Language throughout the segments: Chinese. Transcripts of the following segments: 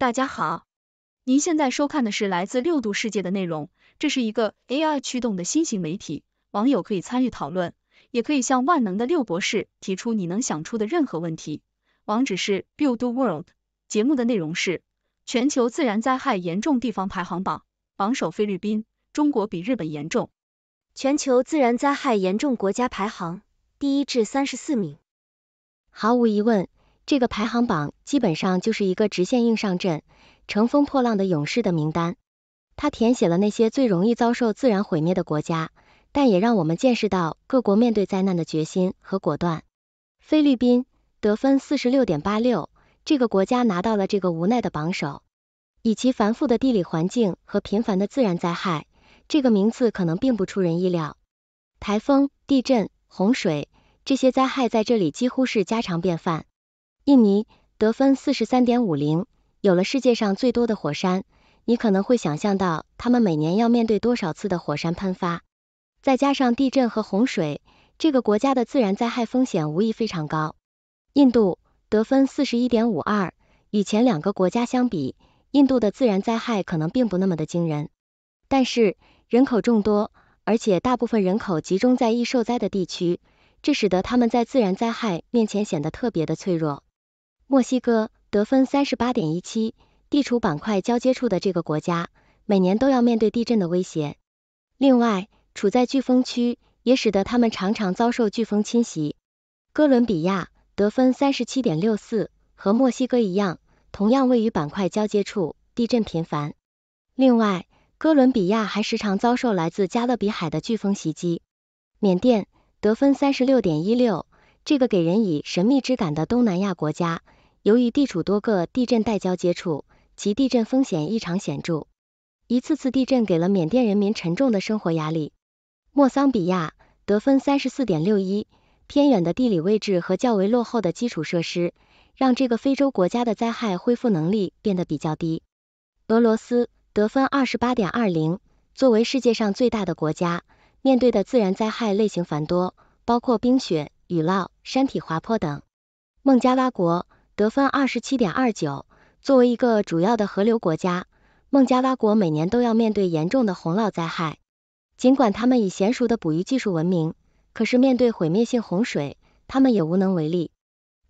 大家好，您现在收看的是来自六度世界的内容，这是一个 AI 驱动的新型媒体，网友可以参与讨论，也可以向万能的六博士提出你能想出的任何问题。网址是 Build World。节目的内容是全球自然灾害严重地方排行榜，榜首菲律宾，中国比日本严重。全球自然灾害严重国家排行，第一至三十四名。毫无疑问。这个排行榜基本上就是一个直线硬上阵、乘风破浪的勇士的名单。他填写了那些最容易遭受自然毁灭的国家，但也让我们见识到各国面对灾难的决心和果断。菲律宾得分四十六点八六，这个国家拿到了这个无奈的榜首。以其繁复的地理环境和频繁的自然灾害，这个名次可能并不出人意料。台风、地震、洪水，这些灾害在这里几乎是家常便饭。印尼得分四十三点五零，有了世界上最多的火山，你可能会想象到他们每年要面对多少次的火山喷发，再加上地震和洪水，这个国家的自然灾害风险无疑非常高。印度得分四十一点五二，与前两个国家相比，印度的自然灾害可能并不那么的惊人，但是人口众多，而且大部分人口集中在易受灾的地区，这使得他们在自然灾害面前显得特别的脆弱。墨西哥得分三十八点一七，地处板块交接处的这个国家，每年都要面对地震的威胁。另外，处在飓风区，也使得他们常常遭受飓风侵袭。哥伦比亚得分三十七点六四，和墨西哥一样，同样位于板块交接处，地震频繁。另外，哥伦比亚还时常遭受来自加勒比海的飓风袭击。缅甸得分三十六点一六，这个给人以神秘之感的东南亚国家。由于地处多个地震带交接触，其地震风险异常显著。一次次地震给了缅甸人民沉重的生活压力。莫桑比亚得分三十四点六一，偏远的地理位置和较为落后的基础设施，让这个非洲国家的灾害恢复能力变得比较低。俄罗斯得分二十八点二零，作为世界上最大的国家，面对的自然灾害类型繁多，包括冰雪、雨涝、山体滑坡等。孟加拉国。得分二十七点二九。作为一个主要的河流国家，孟加拉国每年都要面对严重的洪涝灾害。尽管他们以娴熟的捕鱼技术闻名，可是面对毁灭性洪水，他们也无能为力。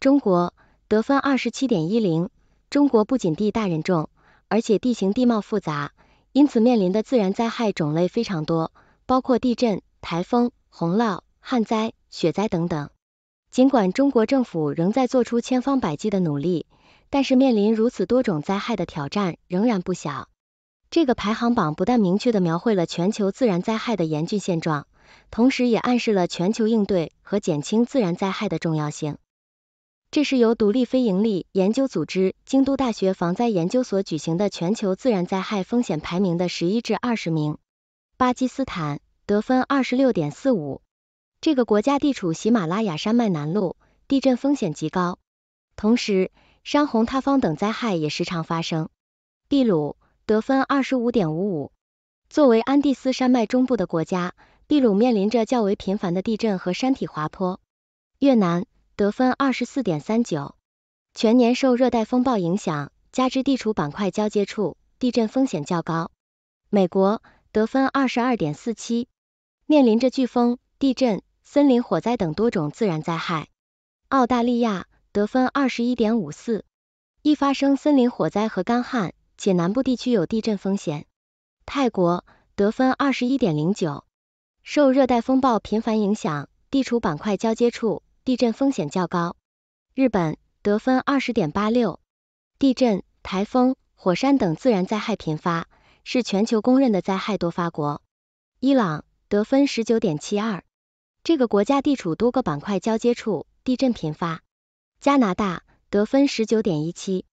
中国得分二十七点一零。中国不仅地大人众，而且地形地貌复杂，因此面临的自然灾害种类非常多，包括地震、台风、洪涝、旱灾、雪灾等等。尽管中国政府仍在做出千方百计的努力，但是面临如此多种灾害的挑战仍然不小。这个排行榜不但明确的描绘了全球自然灾害的严峻现状，同时也暗示了全球应对和减轻自然灾害的重要性。这是由独立非营利研究组织京都大学防灾研究所举行的全球自然灾害风险排名的十一至二十名，巴基斯坦得分二十六点四五。这个国家地处喜马拉雅山脉南麓，地震风险极高，同时山洪、塌方等灾害也时常发生。秘鲁得分二十五点五五，作为安第斯山脉中部的国家，秘鲁面临着较为频繁的地震和山体滑坡。越南得分二十四点三九，全年受热带风暴影响，加之地处板块交接处，地震风险较高。美国得分二十二点四七，面临着飓风、地震。森林火灾等多种自然灾害。澳大利亚得分二十一点五四，易发生森林火灾和干旱，且南部地区有地震风险。泰国得分二十一点零九，受热带风暴频繁影响，地处板块交接处，地震风险较高。日本得分二十点八六，地震、台风、火山等自然灾害频发，是全球公认的灾害多发国。伊朗得分十九点七二。这个国家地处多个板块交接处，地震频发。加拿大得分十九点一七，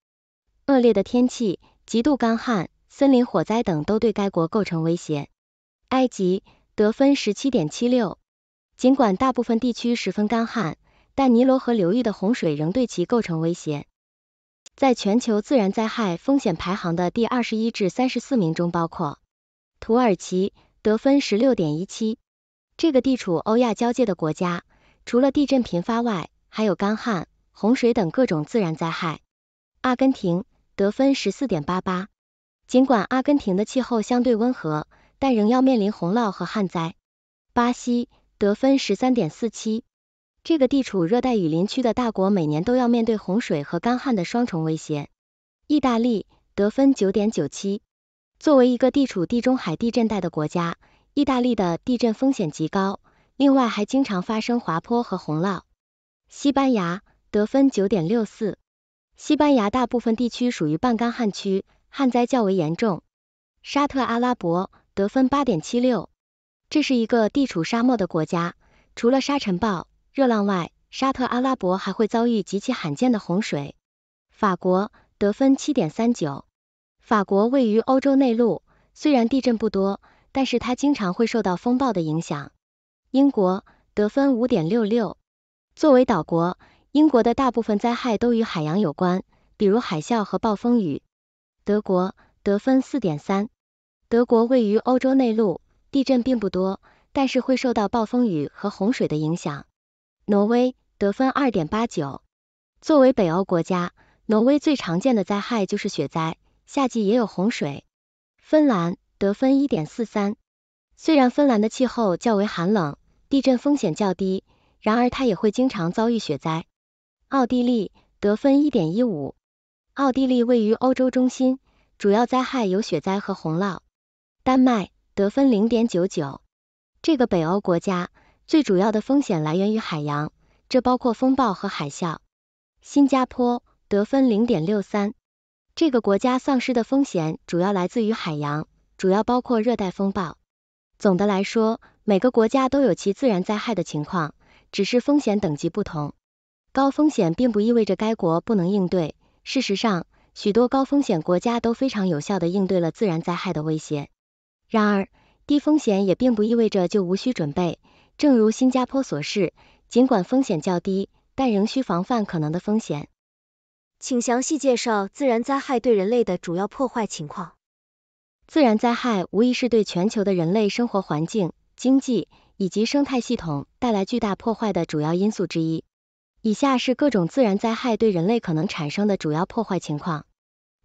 恶劣的天气、极度干旱、森林火灾等都对该国构成威胁。埃及得分十七点七六，尽管大部分地区十分干旱，但尼罗河流域的洪水仍对其构成威胁。在全球自然灾害风险排行的第二十一至三十四名中，包括土耳其得分十六点一七。这个地处欧亚交界的国家，除了地震频发外，还有干旱、洪水等各种自然灾害。阿根廷得分十四点八八，尽管阿根廷的气候相对温和，但仍要面临洪涝和旱灾。巴西得分十三点四七，这个地处热带雨林区的大国，每年都要面对洪水和干旱的双重威胁。意大利得分九点九七，作为一个地处地中海地震带的国家。意大利的地震风险极高，另外还经常发生滑坡和洪涝。西班牙得分9.64，西班牙大部分地区属于半干旱区，旱灾较为严重。沙特阿拉伯得分8.76，这是一个地处沙漠的国家，除了沙尘暴、热浪外，沙特阿拉伯还会遭遇极其罕见的洪水。法国得分7.39，法国位于欧洲内陆，虽然地震不多。但是它经常会受到风暴的影响。英国得分五点六六，作为岛国，英国的大部分灾害都与海洋有关，比如海啸和暴风雨。德国得分四点三，德国位于欧洲内陆，地震并不多，但是会受到暴风雨和洪水的影响。挪威得分二点八九，作为北欧国家，挪威最常见的灾害就是雪灾，夏季也有洪水。芬兰得分一点四三，虽然芬兰的气候较为寒冷，地震风险较低，然而它也会经常遭遇雪灾。奥地利得分一点一五，奥地利位于欧洲中心，主要灾害有雪灾和洪涝。丹麦得分零点九九，这个北欧国家最主要的风险来源于海洋，这包括风暴和海啸。新加坡得分零点六三，这个国家丧失的风险主要来自于海洋。主要包括热带风暴。总的来说，每个国家都有其自然灾害的情况，只是风险等级不同。高风险并不意味着该国不能应对，事实上，许多高风险国家都非常有效地应对了自然灾害的威胁。然而，低风险也并不意味着就无需准备。正如新加坡所示，尽管风险较低，但仍需防范可能的风险。请详细介绍自然灾害对人类的主要破坏情况。自然灾害无疑是对全球的人类生活环境、经济以及生态系统带来巨大破坏的主要因素之一。以下是各种自然灾害对人类可能产生的主要破坏情况：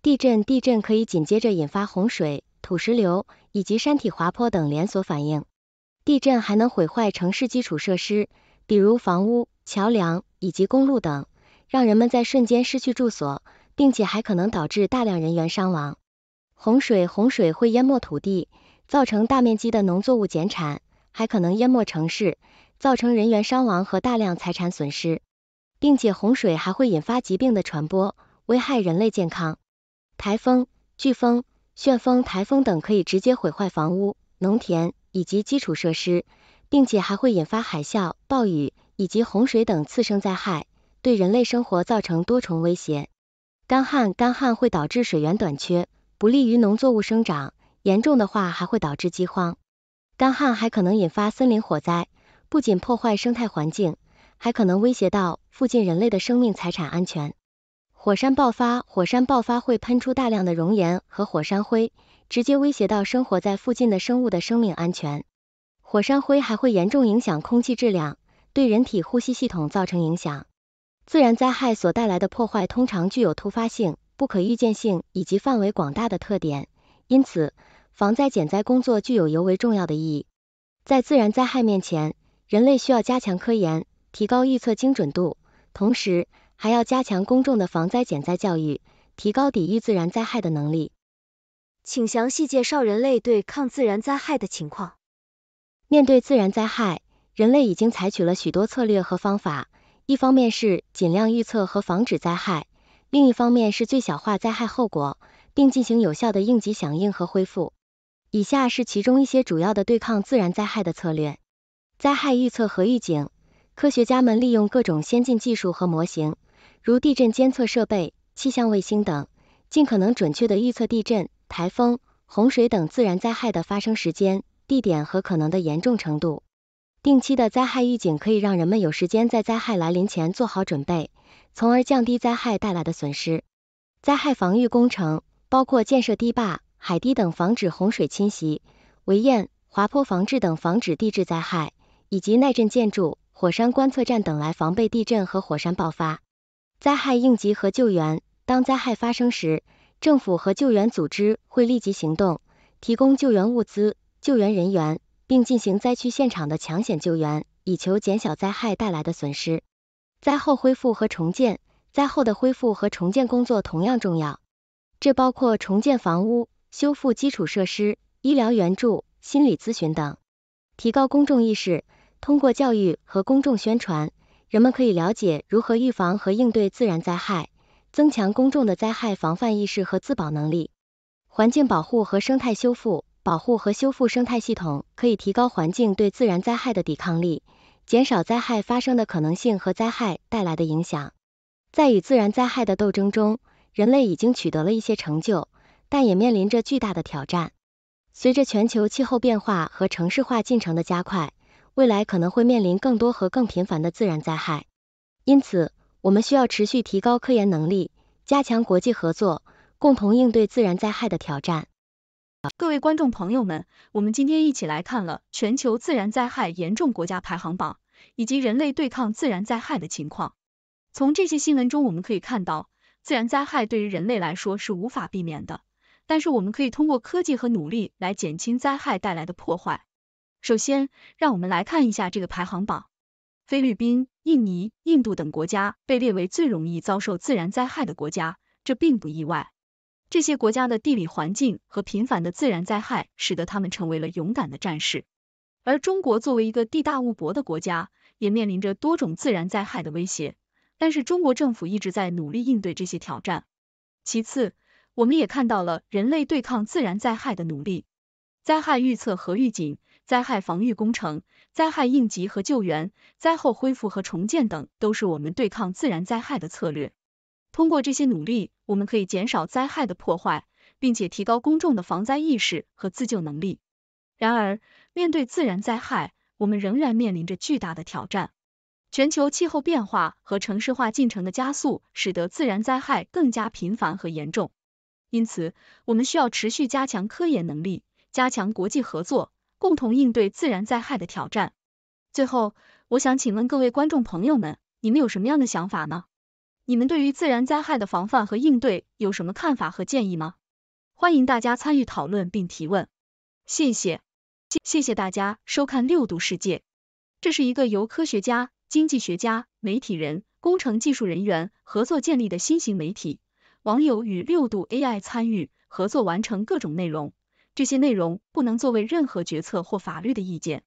地震，地震可以紧接着引发洪水、土石流以及山体滑坡等连锁反应。地震还能毁坏城市基础设施，比如房屋、桥梁以及公路等，让人们在瞬间失去住所，并且还可能导致大量人员伤亡。洪水，洪水会淹没土地，造成大面积的农作物减产，还可能淹没城市，造成人员伤亡和大量财产损失，并且洪水还会引发疾病的传播，危害人类健康。台风、飓风、旋风、台风等可以直接毁坏房屋、农田以及基础设施，并且还会引发海啸、暴雨以及洪水等次生灾害，对人类生活造成多重威胁。干旱，干旱会导致水源短缺。不利于农作物生长，严重的话还会导致饥荒。干旱还可能引发森林火灾，不仅破坏生态环境，还可能威胁到附近人类的生命财产安全。火山爆发，火山爆发会喷出大量的熔岩和火山灰，直接威胁到生活在附近的生物的生命安全。火山灰还会严重影响空气质量，对人体呼吸系统造成影响。自然灾害所带来的破坏通常具有突发性。不可预见性以及范围广大的特点，因此防灾减灾工作具有尤为重要的意义。在自然灾害面前，人类需要加强科研，提高预测精准度，同时还要加强公众的防灾减灾教育，提高抵御自然灾害的能力。请详细介绍人类对抗自然灾害的情况。面对自然灾害，人类已经采取了许多策略和方法，一方面是尽量预测和防止灾害。另一方面是最小化灾害后果，并进行有效的应急响应和恢复。以下是其中一些主要的对抗自然灾害的策略：灾害预测和预警。科学家们利用各种先进技术和模型，如地震监测设备、气象卫星等，尽可能准确地预测地震、台风、洪水等自然灾害的发生时间、地点和可能的严重程度。定期的灾害预警可以让人们有时间在灾害来临前做好准备，从而降低灾害带来的损失。灾害防御工程包括建设堤坝、海堤等防止洪水侵袭，围堰、滑坡防治等防止地质灾害，以及耐震建筑、火山观测站等来防备地震和火山爆发。灾害应急和救援，当灾害发生时，政府和救援组织会立即行动，提供救援物资、救援人员。并进行灾区现场的抢险救援，以求减小灾害带来的损失。灾后恢复和重建，灾后的恢复和重建工作同样重要，这包括重建房屋、修复基础设施、医疗援助、心理咨询等。提高公众意识，通过教育和公众宣传，人们可以了解如何预防和应对自然灾害，增强公众的灾害防范意识和自保能力。环境保护和生态修复。保护和修复生态系统可以提高环境对自然灾害的抵抗力，减少灾害发生的可能性和灾害带来的影响。在与自然灾害的斗争中，人类已经取得了一些成就，但也面临着巨大的挑战。随着全球气候变化和城市化进程的加快，未来可能会面临更多和更频繁的自然灾害。因此，我们需要持续提高科研能力，加强国际合作，共同应对自然灾害的挑战。各位观众朋友们，我们今天一起来看了全球自然灾害严重国家排行榜，以及人类对抗自然灾害的情况。从这些新闻中我们可以看到，自然灾害对于人类来说是无法避免的，但是我们可以通过科技和努力来减轻灾害带来的破坏。首先，让我们来看一下这个排行榜，菲律宾、印尼、印度等国家被列为最容易遭受自然灾害的国家，这并不意外。这些国家的地理环境和频繁的自然灾害，使得他们成为了勇敢的战士。而中国作为一个地大物博的国家，也面临着多种自然灾害的威胁。但是中国政府一直在努力应对这些挑战。其次，我们也看到了人类对抗自然灾害的努力：灾害预测和预警、灾害防御工程、灾害应急和救援、灾后恢复和重建等，都是我们对抗自然灾害的策略。通过这些努力，我们可以减少灾害的破坏，并且提高公众的防灾意识和自救能力。然而，面对自然灾害，我们仍然面临着巨大的挑战。全球气候变化和城市化进程的加速，使得自然灾害更加频繁和严重。因此，我们需要持续加强科研能力，加强国际合作，共同应对自然灾害的挑战。最后，我想请问各位观众朋友们，你们有什么样的想法呢？你们对于自然灾害的防范和应对有什么看法和建议吗？欢迎大家参与讨论并提问，谢谢，谢谢大家收看六度世界。这是一个由科学家、经济学家、媒体人、工程技术人员合作建立的新型媒体，网友与六度 AI 参与合作完成各种内容，这些内容不能作为任何决策或法律的意见。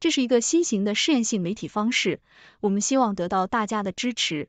这是一个新型的试验性媒体方式，我们希望得到大家的支持。